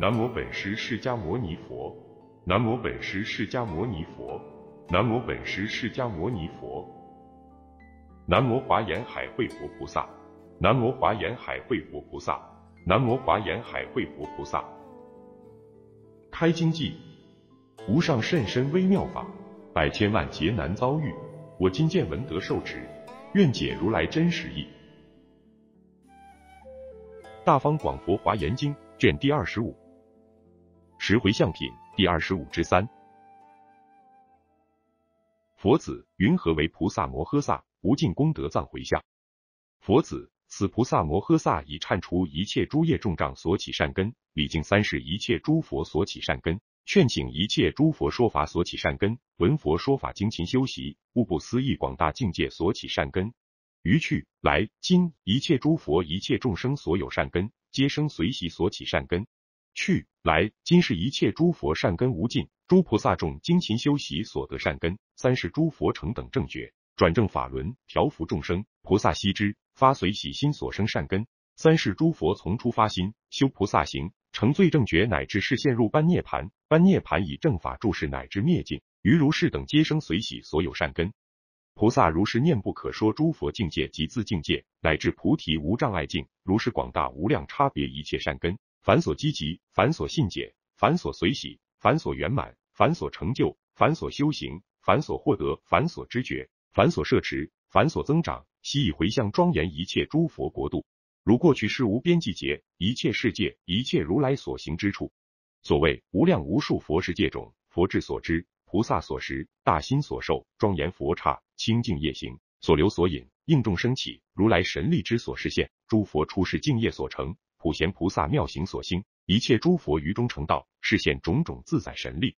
南无本师释迦牟尼佛，南无本师释迦牟尼佛，南无本师释迦牟尼佛，南无华严海会佛菩萨，南无华严海会佛菩萨，南无华严海会佛菩萨。开经偈：无上甚深微妙法，百千万劫难遭遇。我今见闻得受持，愿解如来真实义。大方广佛华严经卷第二十五。十回向品第二十五之三。佛子，云何为菩萨摩诃萨无尽功德藏回向？佛子，此菩萨摩诃萨以忏除一切诸业重障所起善根，礼敬三世一切诸佛所起善根，劝请一切诸佛说法所起善根，闻佛说法精勤修习，步不思议广大境界所起善根，于去来今一切诸佛一切众生所有善根，皆生随喜所起善根。去来，今是一切诸佛善根无尽，诸菩萨众精勤修习所得善根。三是诸佛成等正觉，转正法轮，调伏众生，菩萨悉知，发随喜心所生善根。三是诸佛从出发心修菩萨行，成最正觉，乃至是陷入般涅盘。般涅盘以正法住世，乃至灭尽，于如是等皆生随喜所有善根。菩萨如是念不可说诸佛境界及自境界，乃至菩提无障碍境，如是广大无量差别一切善根。凡所积极，凡所信解，凡所随喜，凡所圆满，凡所成就，凡所修行，凡所获得，凡所知觉，凡所摄持，凡所增长，悉以回向庄严一切诸佛国度。如过去世无边际劫，一切世界，一切如来所行之处。所谓无量无数佛世界种，佛智所知，菩萨所识，大心所受，庄严佛刹，清净业行，所留所引，应众生起，如来神力之所示现，诸佛出世敬业所成。普贤菩萨妙行所兴，一切诸佛于中成道，示现种种自在神力。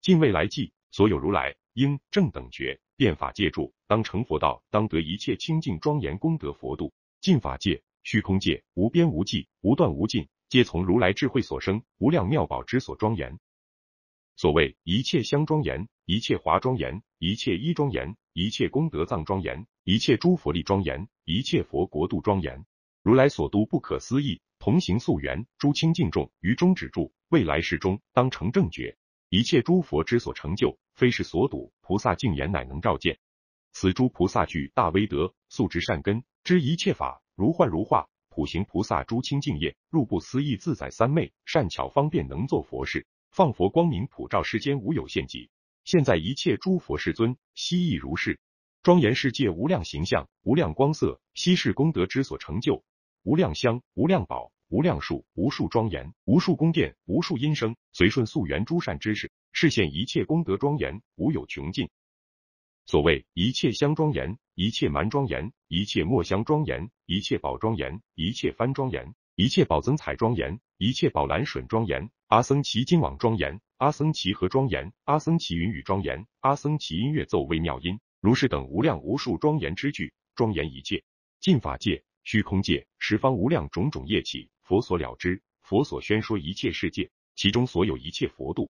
近未来际，所有如来应正等觉，变法戒著，当成佛道，当得一切清净庄严功德佛度。进法界、虚空界，无边无际，无断无尽，皆从如来智慧所生，无量妙宝之所庄严。所谓一切香庄严，一切华庄严，一切衣庄严，一切功德藏庄严，一切诸佛力庄严，一切佛国度庄严。如来所都不可思议，同行宿缘，诸清净众于中止住，未来世中当成正觉。一切诸佛之所成就，非是所睹，菩萨净言乃能照见。此诸菩萨具大威德，素植善根，知一切法如幻如化。普行菩萨诸清净业，入不思议自在三昧，善巧方便能做佛事，放佛光明普照世间，无有限极。现在一切诸佛世尊悉亦如是，庄严世界无量形象，无量光色，悉是功德之所成就。无量香、无量宝、无量树、无数庄严、无数宫殿、无数音声，随顺溯源诸善知识，示现一切功德庄严，无有穷尽。所谓一切香庄严、一切蛮庄严、一切墨香庄严、一切宝庄严、一切番庄严、一切宝增彩庄严、一切宝蓝水庄严、阿僧祇金网庄严、阿僧祇和庄严、阿僧祇云雨庄严、阿僧祇音乐奏微妙音，如是等无量无数庄严之句，庄严一切，尽法界。虚空界，十方无量种种业起，佛所了之。佛所宣说一切世界，其中所有一切佛度。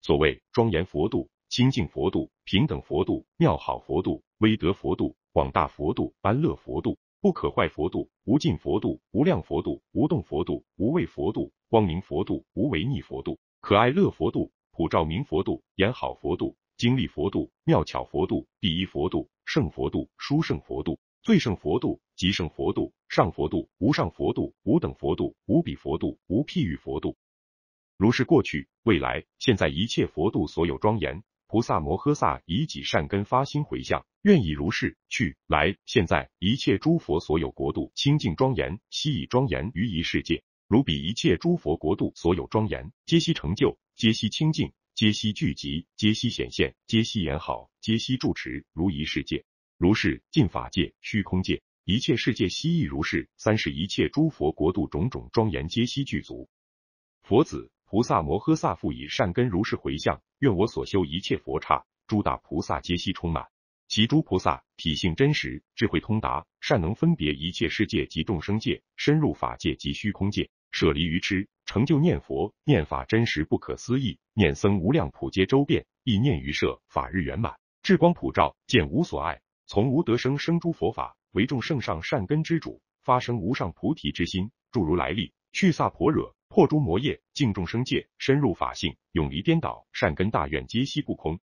所谓庄严佛度、清净佛度、平等佛度、妙好佛度、威德佛度、广大佛度、安乐佛度、不可坏佛度、无尽佛度、无量佛度、无动佛度、无畏佛度、光明佛度、无为逆佛度、可爱乐佛度、普照明佛度、言好佛度、经历佛度、妙巧佛度、第一佛度、圣佛度、殊胜佛度、最胜佛度。极胜佛度，上佛度，无上佛度，无等佛度，无比佛度，无譬喻佛度。如是过去、未来、现在一切佛度，所有庄严，菩萨摩诃萨以己善根发心回向，愿以如是去、来、现在一切诸佛所有国度清净庄严，悉以庄严于一世界。如彼一切诸佛国度所有庄严，皆悉成就，皆悉清净，皆悉聚集，皆悉显现，皆悉演好，皆悉住持，如一世界。如是尽法界、虚空界。一切世界悉亦如是。三是一切诸佛国度种种庄严皆悉具足。佛子菩萨摩诃萨复以善根如是回向，愿我所修一切佛刹诸大菩萨皆悉充满。其诸菩萨体性真实，智慧通达，善能分别一切世界及众生界，深入法界及虚空界，舍离愚痴，成就念佛念法真实不可思议，念僧无量普皆周遍，意念于舍法日圆满，智光普照，见无所爱，从无得生生诸佛法。为众圣上善根之主，发生无上菩提之心，诸如来力去萨婆惹，破诸魔业，净众生界，深入法性，永离颠倒，善根大愿皆悉不空。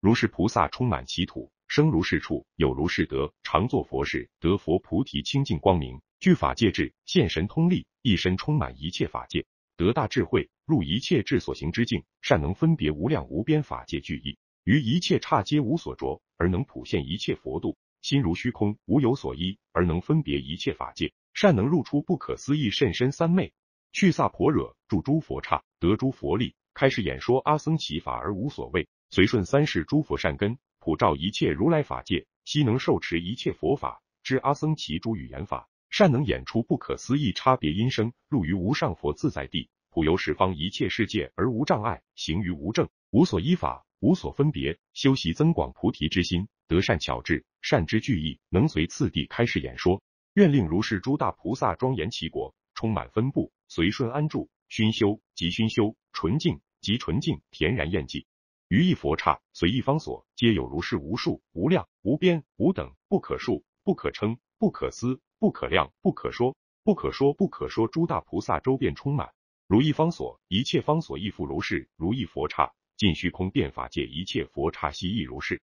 如是菩萨充满其土，生如是处，有如是德，常作佛事，得佛菩提清净光明，具法界智，现神通力，一身充满一切法界，得大智慧，入一切智所行之境，善能分别无量无边法界具义，于一切刹皆无所着，而能普现一切佛度。心如虚空，无有所依，而能分别一切法界；善能入出不可思议甚深三昧，去萨婆惹，住诸佛刹，得诸佛力，开始演说阿僧祇法，而无所谓随顺三世诸佛善根，普照一切如来法界，悉能受持一切佛法，知阿僧祇诸语言法，善能演出不可思议差别音声，入于无上佛自在地，普游十方一切世界而无障碍，行于无证，无所依法，无所分别，修习增广菩提之心。德善巧智，善知具意，能随次第开始演说。愿令如是诸大菩萨庄严其国，充满分布，随顺安住，熏修及熏修，纯净及纯净，恬然厌寂。于一佛刹，随一方所，皆有如是无数、无量、无边、无等、不可数、不可称、不可思、不可量、不可说、不可说、不可说。诸大菩萨周遍充满，如意方所，一切方所亦复如是。如意佛刹，尽虚空遍法界一切佛刹悉亦如是。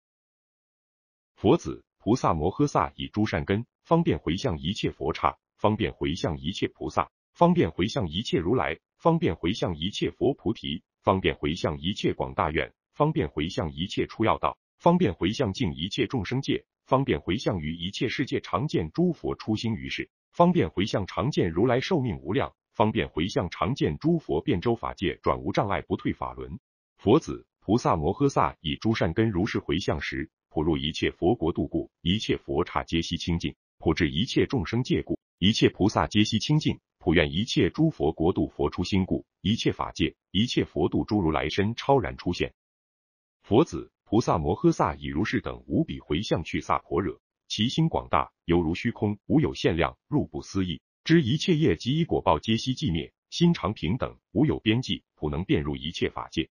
佛子菩萨摩诃萨以诸善根，方便回向一切佛刹，方便回向一切菩萨，方便回向一切如来，方便回向一切佛菩提，方便回向一切广大愿，方便回向一切出要道，方便回向尽一切众生界，方便回向于一切世界常见诸佛初心于世，方便回向常见如来寿命无量，方便回向常见诸佛遍周法界转无障碍不退法轮。佛子菩萨摩诃萨以诸善根如是回向时。普入一切佛国度故，一切佛刹皆悉清净；普至一切众生界故，一切菩萨皆悉清净；普愿一切诸佛国度佛出心故，一切法界一切佛度诸如来身超然出现。佛子菩萨摩诃萨以如是等无比回向去萨婆惹，其心广大犹如虚空，无有限量，入不思议。知一切业及以果报皆悉寂灭，心常平等，无有边际，普能遍入一切法界。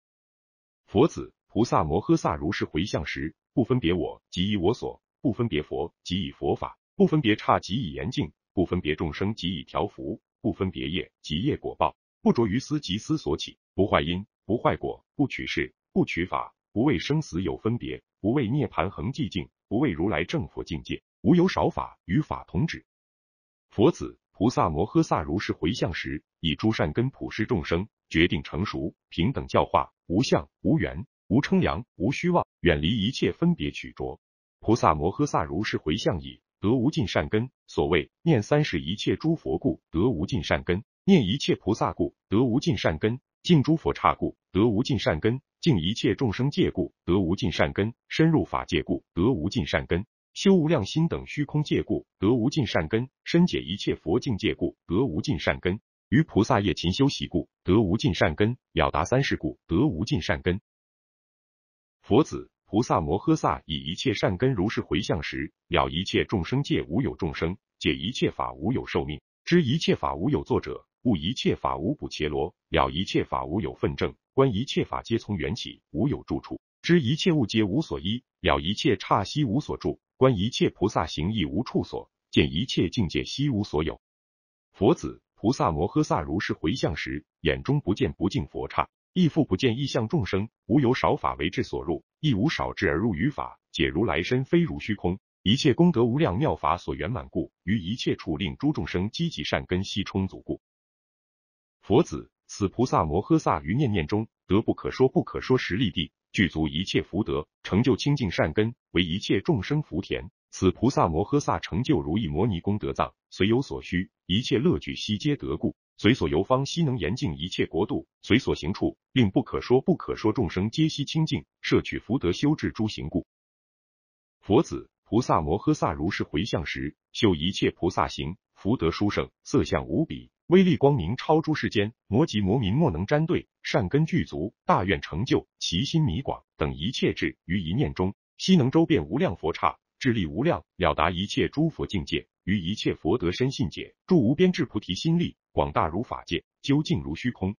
佛子菩萨摩诃萨如是回向时。不分别我即以我所，不分别佛即以佛法，不分别差即以严净，不分别众生即以调伏，不分别业即业果报，不着于思即思所起，不坏因，不坏果，不取事，不取法，不为生死有分别，不为涅盘恒寂静，不为如来正佛境界，无有少法与法同指。佛子菩萨摩诃萨如是回向时，以诸善根普施众生，决定成熟平等教化，无相无缘。无称扬，无虚妄，远离一切分别取着。菩萨摩诃萨如是回向已，得无尽善根。所谓念三世一切诸佛故，得无尽善根；念一切菩萨故，得无尽善根；敬诸佛刹故，得无尽善根；敬一切众生界故，得无尽善根；深入法界故，得无尽善根；修无量心等虚空界故，得无尽善根；深解一切佛境界故，得无尽善根；于菩萨业勤修习故，得无尽善根；了达三世故，得无尽善根。佛子菩萨摩诃萨以一切善根如是回向时，了一切众生界无有众生，解一切法无有寿命，知一切法无有作者，悟一切法无补伽罗，了一切法无有分正，观一切法皆从缘起，无有住处，知一切物皆无所依，了一切刹息无所住，观一切菩萨行亦无处所，见一切境界悉无所有。佛子菩萨摩诃萨如是回向时，眼中不见不净佛刹。亦复不见意象众生，无有少法为智所入，亦无少智而入于法。解如来身，非如虚空，一切功德无量妙法所圆满故。于一切处令诸众生积集善根悉充足故。佛子，此菩萨摩诃萨于念念中得不可说不可说实力地，具足一切福德，成就清净善根，为一切众生福田。此菩萨摩诃萨成就如意摩尼功德藏，随有所需，一切乐具悉皆得故。随所游方，悉能严净一切国度，随所行处，令不可说不可说众生皆悉清净，摄取福德，修治诸行故。佛子，菩萨摩诃萨如是回向时，修一切菩萨行，福德殊胜，色相无比，威力光明超诸世间，摩及摩民莫能沾对，善根具足，大愿成就，其心弥广，等一切智于一念中，悉能周遍无量佛刹，智力无量，了达一切诸佛境界。于一切佛得深信解，住无边智菩提心力，广大如法界，究竟如虚空。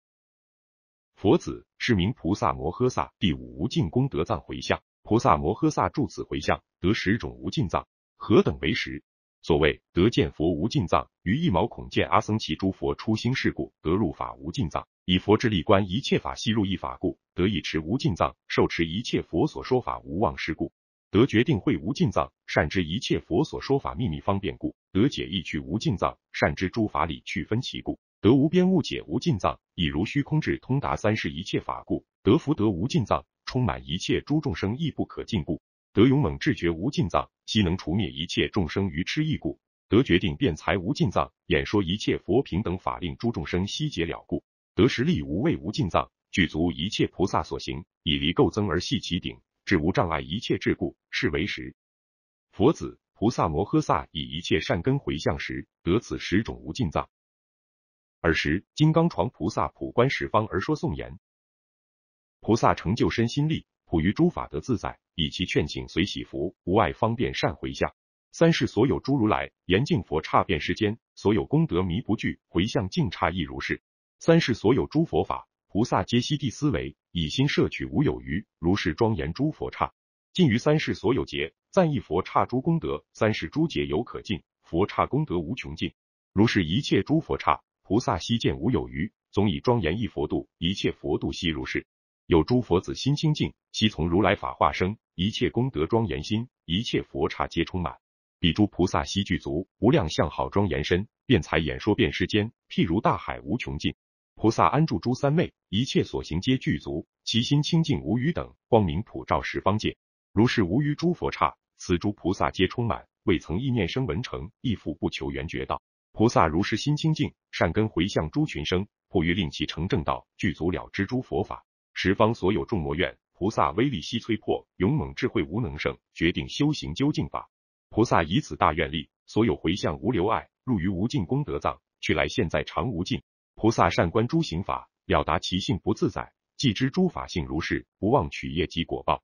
佛子是名菩萨摩诃萨，第五无尽功德藏回向。菩萨摩诃萨住此回向，得十种无尽藏。何等为十？所谓得见佛无尽藏，于一毛孔见阿僧祇诸佛初兴事故，得入法无尽藏；以佛之力观一切法，悉入一法故，得以持无尽藏，受持一切佛所说法无妄失故。得决定会无尽藏，善知一切佛所说法秘密方便故，得解意去无尽藏，善知诸法理去分歧故，得无边悟解无尽藏，以如虚空智通达三世一切法故，得福德无尽藏，充满一切诸众生亦不可尽故，得勇猛智觉无尽藏，悉能除灭一切众生愚痴意故，得决定辩才无尽藏，演说一切佛平等法令诸众生悉解了故，得实力无畏无尽藏，具足一切菩萨所行，以离垢增而系其顶。至无障碍一切桎梏，是为实。佛子菩萨摩诃萨以一切善根回向时，得此十种无尽藏。尔时金刚床菩萨普观十方而说颂言：菩萨成就身心力，普于诸法得自在，以其劝请随喜福，无碍方便善回向。三世所有诸如来，言净佛差遍世间，所有功德弥不惧，回向净差亦如是。三世所有诸佛法。菩萨皆悉地思维，以心摄取无有余。如是庄严诸佛刹，尽于三世所有劫。赞一佛刹诸功德，三世诸劫犹可尽，佛刹功德无穷尽。如是一切诸佛刹，菩萨悉见无有余。总以庄严一佛度，一切佛度悉如是。有诸佛子心清净，悉从如来法化生。一切功德庄严心，一切佛刹皆充满。彼诸菩萨悉具足，无量相好庄严身，遍财演说遍世间，譬如大海无穷尽。菩萨安住诸三昧，一切所行皆具足，其心清净无余等，光明普照十方界。如是无余诸佛刹，此诸菩萨皆充满，未曾意念生文成，亦复不求圆觉道。菩萨如是心清净，善根回向诸群生，不欲令其成正道，具足了知诸佛法。十方所有众魔怨，菩萨威力悉摧破，勇猛智慧无能胜，决定修行究竟法。菩萨以此大愿力，所有回向无留碍，入于无尽功德藏，去来现在常无尽。菩萨善观诸行法，了达其性不自在，既知诸法性如是，不忘取业及果报。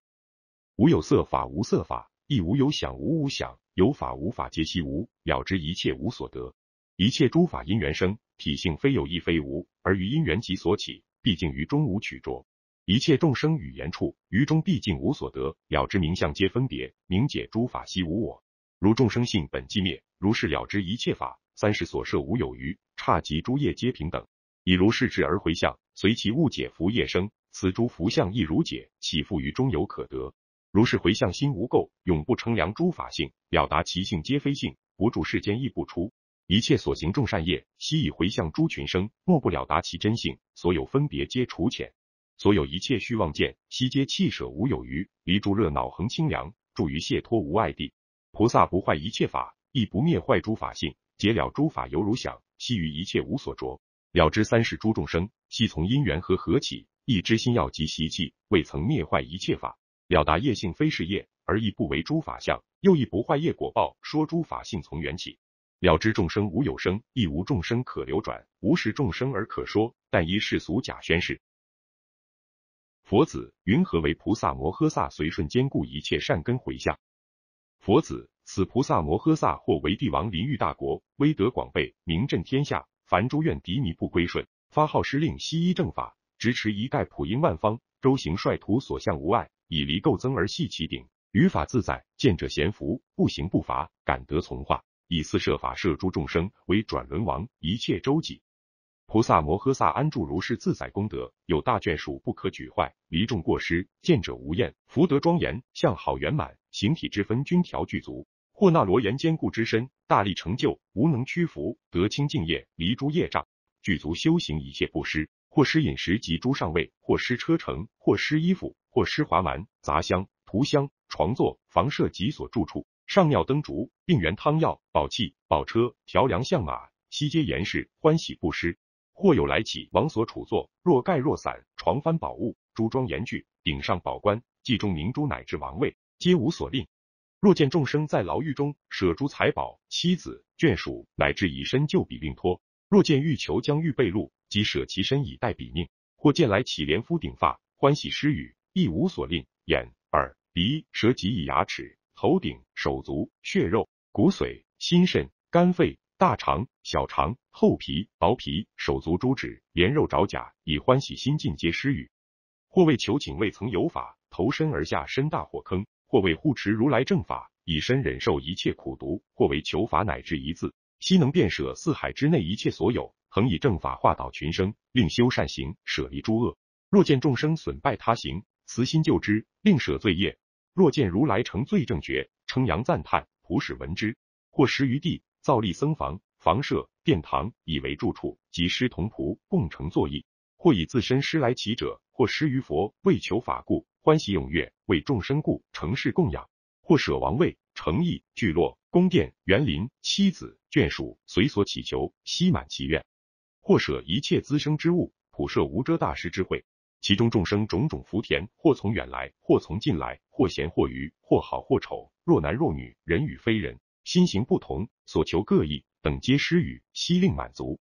无有色法，无色法亦无有想，无无想，有法无法皆悉无。了知一切无所得，一切诸法因缘生，体性非有亦非无，而于因缘即所起，毕竟于中无取着。一切众生语言处，于中毕竟无所得。了知名相皆分别，明解诸法悉无我。如众生性本寂灭，如是了知一切法。三世所设无有余，差及诸业皆平等，以如是智而回向，随其误解福业生，此诸福相亦如解，岂复于中有可得？如是回向心无垢，永不称量诸法性，表达其性皆非性，不住世间亦不出。一切所行众善业，悉以回向诸群生，莫不了达其真性。所有分别皆除遣，所有一切虚妄见，悉皆弃舍无有余。离诸热恼恒清凉，住于解脱无碍地。菩萨不坏一切法，亦不灭坏诸法性。解了诸法犹如想，悉于一切无所着。了知三世诸众生，悉从因缘和合起。一知心要及习气，未曾灭坏一切法。了达业性非是业，而亦不为诸法相，又亦不坏业果报。说诸法性从缘起。了知众生无有生，亦无众生可流转。无实众生而可说，但依世俗假宣示。佛子，云何为菩萨摩诃萨随顺兼顾一切善根回向？佛子，此菩萨摩诃萨或为帝王、临域大国，威德广备，名震天下。凡诸愿敌尼不归顺，发号施令，悉依正法，执持一概普应万方。周行率土，所向无碍，以离垢增而系其顶，于法自在，见者贤福，不行不罚，感得从化。以四摄法摄诸众生，为转轮王，一切周己。菩萨摩诃萨安住如是自在功德，有大眷属，不可举坏，离众过失，见者无厌，福德庄严，相好圆满。形体之分均条具足，或那罗岩坚固之身，大力成就，无能屈服，得清净业，离诸业障，具足修行一切布施，或施饮食及诸上位，或施车乘，或施衣服，或施华蛮、杂香、涂香、床座、房舍及所住处，上尿灯烛，病源汤药、宝器、宝车、调良象马、西皆严饰，欢喜布施，或有来起往所处坐，若盖若伞、床幡宝物、诸庄严具、顶上宝冠、髻中明珠乃至王位。皆无所吝。若见众生在牢狱中舍诸财宝、妻子、眷属，乃至以身救彼命脱；若见欲求将欲被戮，即舍其身以代彼命；或见来乞怜夫顶发，欢喜施语，亦无所吝。眼、耳、鼻、舌及以牙齿、头顶、手足、血肉、骨髓、心肾、肝肺、大肠、小肠、厚皮、薄皮、手足诸指、连肉着甲，以欢喜心尽皆施语；或为求请未曾有法，投身而下深大火坑。或为护持如来正法，以身忍受一切苦毒；或为求法乃至一字，悉能变舍四海之内一切所有，恒以正法化导群生，令修善行，舍离诸恶。若见众生损败他行，慈心救之，令舍罪业；若见如来成罪正觉，称扬赞叹，普使闻之。或施余地，造立僧房、房舍、殿堂，以为住处；及师同仆，共乘作意；或以自身施来其者。或施于佛，为求法故，欢喜踊跃；为众生故，成事供养。或舍王位、诚意、聚落、宫殿、园林、妻子、眷属，随所祈求，悉满其愿。或舍一切滋生之物，普摄无遮大师之会。其中众生种种福田，或从远来，或从近来，或贤或愚，或好或丑，若男若女，人与非人，心行不同，所求各异，等皆施与，悉令满足。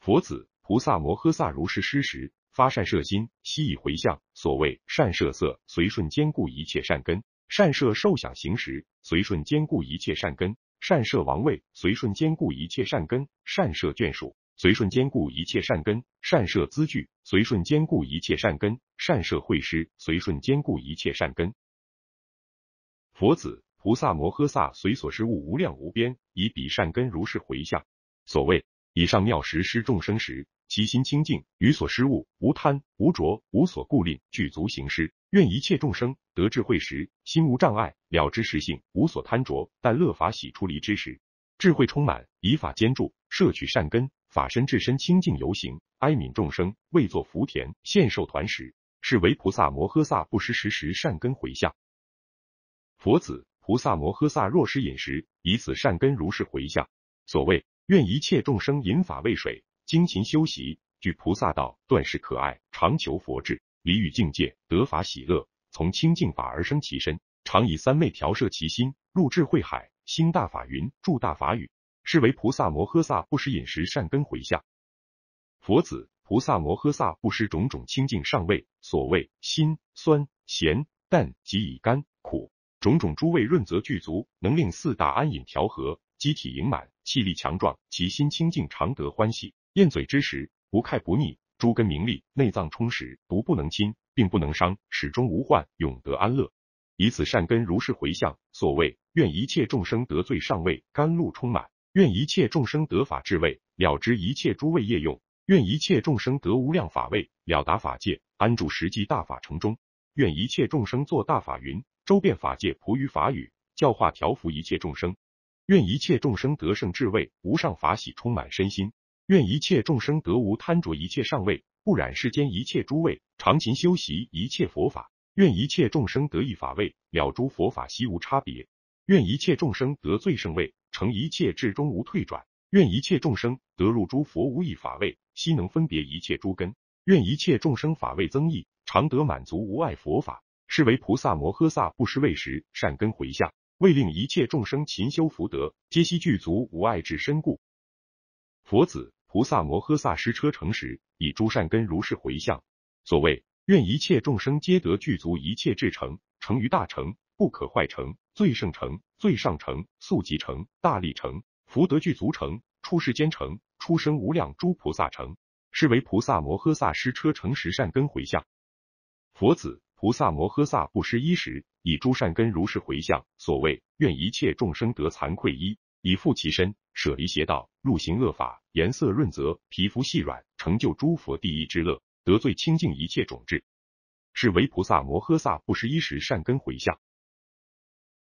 佛子，菩萨摩诃萨如是施时。发善摄心，悉以回向。所谓善摄色，随顺兼顾一切善根；善摄受想行识，随顺兼顾一切善根；善摄王位，随顺兼顾一切善根；善摄眷属，随顺兼顾一切善根；善摄资具，随顺兼顾一切善根；善摄会师，随顺兼顾一切善根。佛子，菩萨摩诃萨随所施物无量无边，以彼善根如是回向。所谓以上妙食施众生时。其心清净，于所失物无贪无着，无所顾吝，具足行施。愿一切众生得智慧时，心无障碍，了知实性，无所贪着。但乐法喜出离之时，智慧充满，以法兼助，摄取善根，法身至身清净游行，哀悯众生，为作福田，现受团食。是为菩萨摩诃萨不失时时善根回向。佛子，菩萨摩诃萨若食饮食，以此善根如是回向。所谓愿一切众生饮法未水。精勤修习，具菩萨道，断是可爱，常求佛智，离欲境界，得法喜乐，从清净法而生其身，常以三昧调摄其心，入智慧海，兴大法云，住大法语，是为菩萨摩诃萨不食饮食，善根回向。佛子，菩萨摩诃萨不施种种清净上位，所谓辛、酸、咸、淡及以甘、苦种种诸味，润泽具足，能令四大安隐调和，机体盈满，气力强壮，其心清净，常得欢喜。咽嘴之时，不快不腻，诸根明利，内脏充实，毒不能侵，病不能伤，始终无患，永得安乐。以此善根，如是回向。所谓：愿一切众生得罪上位，甘露充满；愿一切众生得法智位，了知一切诸位业用；愿一切众生得无量法位，了达法界，安住实际大法城中；愿一切众生做大法云，周遍法界，普于法语，教化调伏一切众生；愿一切众生得胜智位，无上法喜充满身心。愿一切众生得无贪着一切上位，不染世间一切诸位，常勤修习一切佛法。愿一切众生得一法位，了诸佛法悉无差别。愿一切众生得最胜位，成一切至终无退转。愿一切众生得入诸佛无一法位，悉能分别一切诸根。愿一切众生法位增益，常得满足无碍佛法。是为菩萨摩诃萨不失位时，善根回向，为令一切众生勤修福德，皆悉具足无碍至身故。佛子。菩萨摩诃萨施车成时，以诸善根如是回向。所谓愿一切众生皆得具足一切智，成成于大成，不可坏成，最胜成，最上成，速即成，大力成，福德具足成，出世间成，出生无量诸菩萨成。是为菩萨摩诃萨施车成时善根回向。佛子，菩萨摩诃萨布施衣时，以诸善根如是回向。所谓愿一切众生得惭愧衣。以富其身，舍离邪道，入行恶法，颜色润泽，皮肤细软，成就诸佛第一之乐，得罪清净一切种智。是为菩萨摩诃萨不施一时善根回向。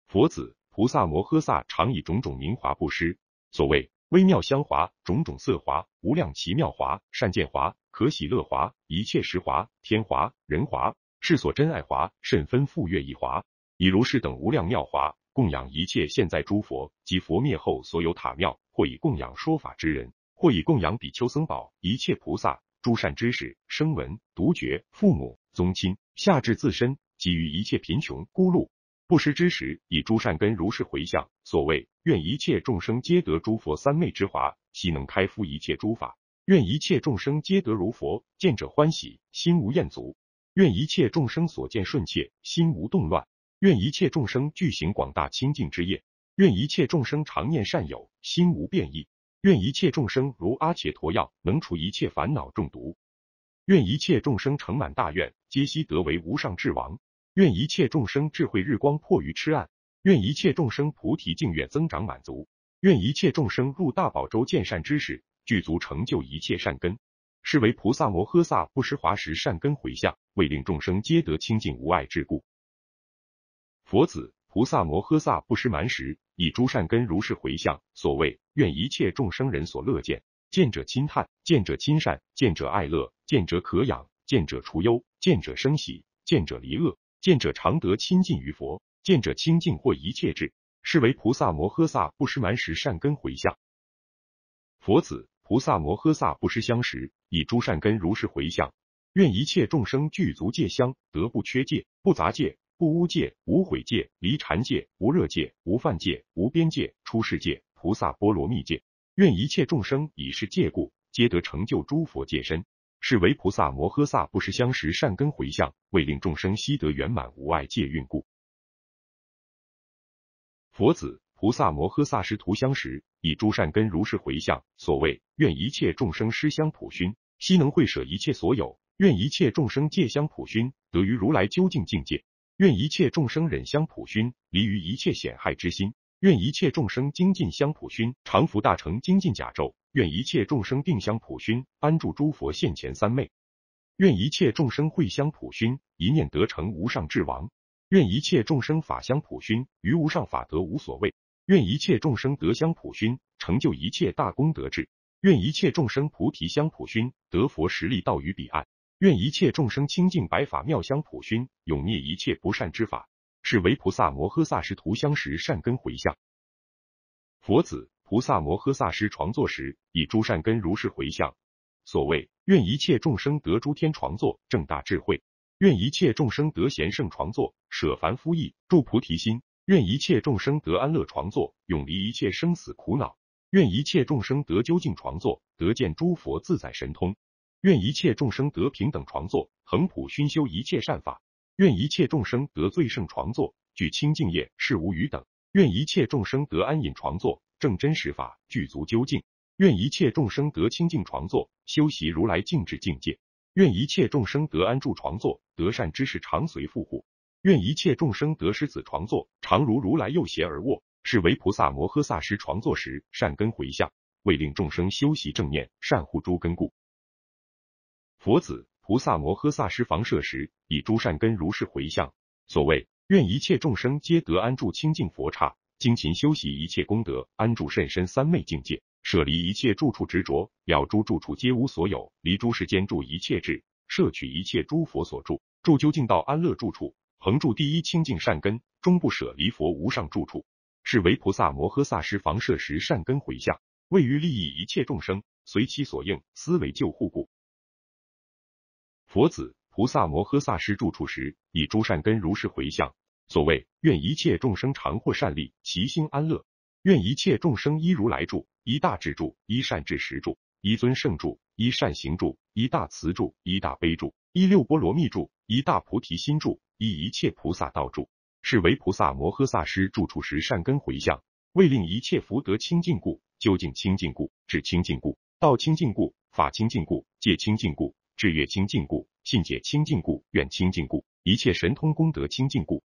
佛子，菩萨摩诃萨常以种种名华布施，所谓微妙香华、种种色华、无量奇妙华、善见华、可喜乐华、一切时华、天华、人华、世所真爱华、甚分富悦一华、以如是等无量妙华。供养一切现在诸佛及佛灭后所有塔庙，或以供养说法之人，或以供养比丘僧宝，一切菩萨、诸善知识、声闻、独觉、父母、宗亲，下至自身，给予一切贫穷孤露、布施之时，以诸善根如是回向。所谓愿一切众生皆得诸佛三昧之华，悉能开敷一切诸法；愿一切众生皆得如佛，见者欢喜，心无厌足；愿一切众生所见顺切，心无动乱。愿一切众生具行广大清净之业，愿一切众生常念善友，心无变异。愿一切众生如阿且陀药，能除一切烦恼中毒。愿一切众生成满大愿，皆悉得为无上智王。愿一切众生智慧日光破于痴暗。愿一切众生菩提净愿增长满足。愿一切众生入大宝洲见善知识，具足成就一切善根。是为菩萨摩诃萨不施华时善根回向，为令众生皆得清净无碍之故。佛子菩萨摩诃萨不施蛮时，以诸善根如是回向。所谓愿一切众生人所乐见，见者亲叹，见者亲善，见者爱乐，见者可养，见者除忧，见者生喜，见者离恶，见者常得亲近于佛，见者亲近或一切智，是为菩萨摩诃萨不施蛮时善根回向。佛子菩萨摩诃萨不施相时，以诸善根如是回向，愿一切众生具足戒香，得不缺戒，不杂戒。不污界、无悔界、离禅界、无热界、无犯界、无边界、出世界、菩萨波罗蜜界。愿一切众生以是戒故，皆得成就诸佛界身。是为菩萨摩诃萨不识相识善根回向，为令众生悉得圆满无碍戒运故。佛子，菩萨摩诃萨师徒相识，以诸善根如是回向，所谓愿一切众生施相普熏，悉能会舍一切所有；愿一切众生戒相普熏，得于如来究竟境界。愿一切众生忍香普熏，离于一切险害之心；愿一切众生精进香普熏，常服大成精进甲胄；愿一切众生定香普熏，安住诸佛现前三昧；愿一切众生会香普熏，一念得成无上智王；愿一切众生法香普熏，于无上法得无所谓；愿一切众生德香普熏，成就一切大功德智；愿一切众生菩提香普熏，得佛实力到于彼岸。愿一切众生清净白法妙香普熏，永灭一切不善之法。是为菩萨摩诃萨师徒相识善根回向。佛子菩萨摩诃萨师创作时，以诸善根如是回向。所谓愿一切众生得诸天床作正大智慧，愿一切众生得贤圣床作舍凡夫意，助菩提心，愿一切众生得安乐床作，永离一切生死苦恼，愿一切众生得究竟床坐，得见诸佛自在神通。愿一切众生得平等，床坐恒普熏修一切善法；愿一切众生得最胜床坐，具清净业，是无余等；愿一切众生得安隐床坐，正真实法具足究竟；愿一切众生得清净床坐，修习如来静止境界；愿一切众生得安住床坐，得善知识常随覆护；愿一切众生得师子床坐，常如如来右胁而卧，是为菩萨摩诃萨师床坐时，善根回向，为令众生修习正念，善护诸根故。佛子菩萨摩诃萨施房舍时，以诸善根如是回向。所谓愿一切众生皆得安住清净佛刹，精勤修习一切功德，安住甚深三昧境界，舍离一切住处执着，了诸住处皆无所有，离诸世间住一切智，摄取一切诸佛所住，住究竟道安乐住处，恒住第一清净善根，终不舍离佛无上住处。是为菩萨摩诃萨施房舍时善根回向，为于利益一切众生，随其所应，思为救护故。佛子菩萨摩诃萨师住处时，以诸善根如是回向。所谓愿一切众生常获善利，其心安乐；愿一切众生依如来住，依大智住，依善智实住，依尊圣住，依善行住，依大慈住，依大悲住，依六波罗蜜住，依大菩提心住，依一切菩萨道住。是为菩萨摩诃萨师住处时，善根回向，为令一切福德清净故，究竟清净故，至清净故，道清净故，法清净故，戒清净故。智月清净故，信解清净故，愿清净故，一切神通功德清净故。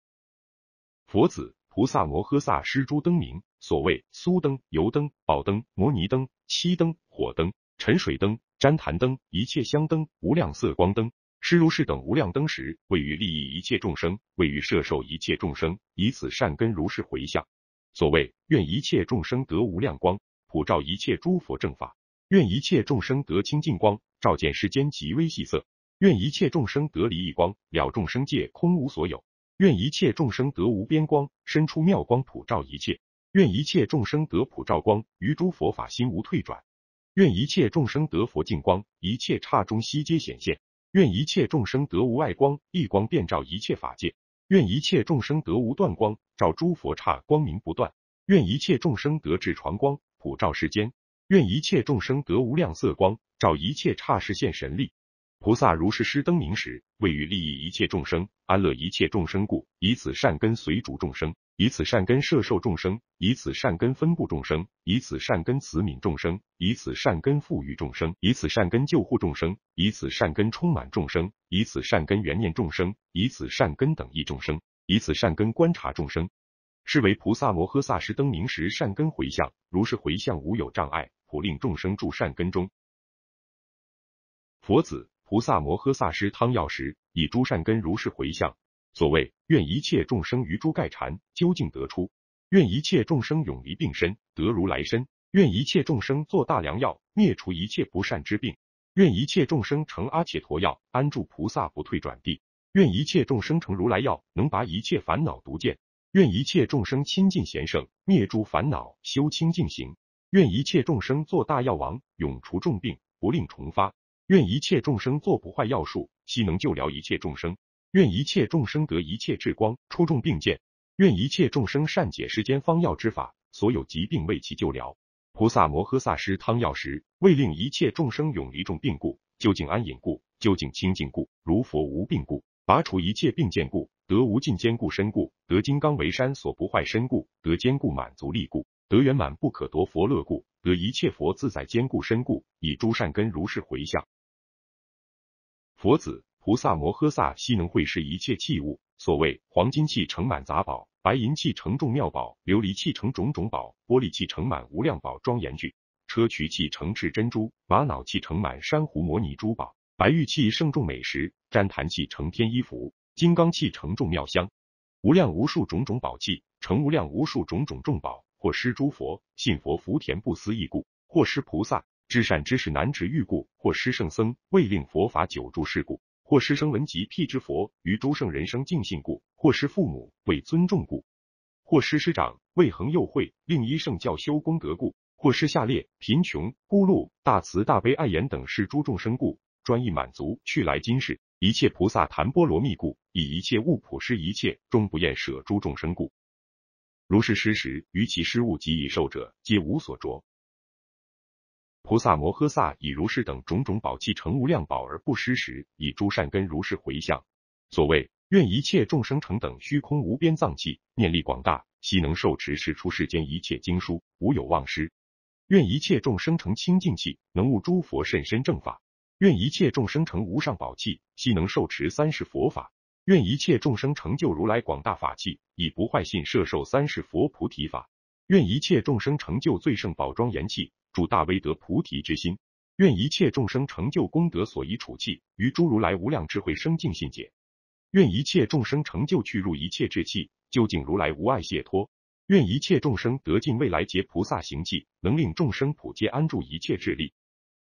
佛子，菩萨摩诃萨施诸灯明，所谓苏灯、油灯、宝灯、摩尼灯、七灯火灯、沉水灯、旃檀灯，一切香灯、无量色光灯、施如是等无量灯时，为于利益一切众生，为欲摄受一切众生，以此善根如是回向。所谓愿一切众生得无量光，普照一切诸佛正法。愿一切众生得清净光，照见世间极微细色；愿一切众生得离异光，了众生界空无所有；愿一切众生得无边光，身出妙光普照一切；愿一切众生得普照光，于诸佛法心无退转；愿一切众生得佛净光，一切刹中悉皆显现；愿一切众生得无碍光，一光遍照一切法界；愿一切众生得无断光，照诸佛刹光明不断；愿一切众生得智传光，普照世间。愿一切众生得无量色光，照一切刹事现神力。菩萨如是施灯明时，为欲利益一切众生、安乐一切众生故，以此善根随主众生，以此善根摄受众生，以此善根分布众生，以此善根慈悯众生，以此善根富裕众生，以此善根救护众生，以此善根充满众生，以此善根缘念众生，以此善根等意众生，以此善根观察众生。是为菩萨摩诃萨师登明时，善根回向，如是回向无有障碍，普令众生住善根中。佛子，菩萨摩诃萨师汤药时，以诸善根如是回向。所谓：愿一切众生于诸盖禅究竟得出；愿一切众生永离病身，得如来身；愿一切众生做大良药，灭除一切不善之病；愿一切众生成阿且陀药，安住菩萨不退转地；愿一切众生成如来药，能拔一切烦恼毒箭。愿一切众生亲近贤圣，灭诸烦恼，修清净行。愿一切众生做大药王，永除重病，不令重发。愿一切众生做不坏药术，悉能救疗一切众生。愿一切众生得一切智光，出众病见。愿一切众生善解世间方药之法，所有疾病为其救疗。菩萨摩诃萨施汤药时，为令一切众生永离重病故，究竟安隐故，究竟清净故，如佛无病故，拔除一切病见故。得无尽坚固身故，得金刚为山所不坏身故，得坚固满足力故，得圆满不可夺佛乐故，得一切佛自在坚固身故，以诸善根如是回向。佛子菩萨摩诃萨悉能会是一切器物。所谓黄金器盛满杂宝，白银器盛重妙宝，琉璃器盛种种宝，玻璃器盛满无量宝庄严具，砗磲器盛赤珍珠，玛瑙器盛满珊瑚摩尼珠宝，白玉器盛重美食，旃檀器盛天衣服。金刚器成众妙香，无量无数种种宝器成无量无数种种众宝。或施诸佛信佛福田不思忆故；或施菩萨知善知识难值欲故；或施圣僧未令佛法久住世故；或施生闻及辟之佛于诸圣人生敬信故；或施父母为尊重故；或师师长为恒佑惠，令依圣教修功德故；或施下列贫穷孤露大慈大悲爱言等是诸众生故专意满足去来今世。一切菩萨谈波罗蜜故，以一切物普施一切，终不厌舍诸众生故。如是施时，于其失物及以受者，皆无所着。菩萨摩诃萨以如是等种种宝器成无量宝而不失时，以诸善根如是回向。所谓愿一切众生成等虚空无边藏器，念力广大，悉能受持是出世间一切经书，无有忘失。愿一切众生成清净器，能悟诸佛甚深正法。愿一切众生成无上宝器，悉能受持三世佛法；愿一切众生成就如来广大法器，以不坏信摄受三世佛菩提法；愿一切众生成就最胜宝庄严器，助大威德菩提之心；愿一切众生成就功德所依处器，于诸如来无量智慧生净信解；愿一切众生成就去入一切智器，究竟如来无碍解脱；愿一切众生得尽未来劫菩萨行迹，能令众生普皆安住一切智力。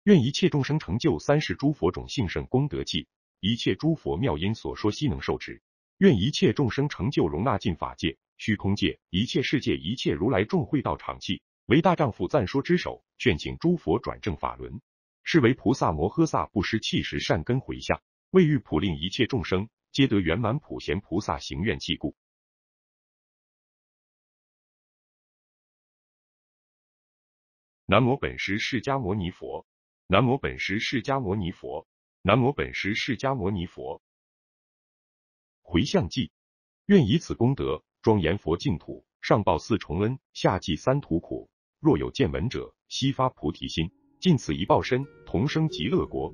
愿一切众生成就三世诸佛种性胜功德器，一切诸佛妙音所说悉能受持。愿一切众生成就容纳尽法界、虚空界一切世界，一切如来众会道场器，为大丈夫赞说之首，劝请诸佛转正法轮，是为菩萨摩诃萨不失气时善根回向，为欲普令一切众生皆得圆满普贤菩萨行愿器故。南无本师释迦牟尼佛。南无本师释迦牟尼佛，南无本师释迦牟尼佛。回向记，愿以此功德，庄严佛净土，上报四重恩，下济三途苦。若有见闻者，悉发菩提心，尽此一报身，同生极乐国。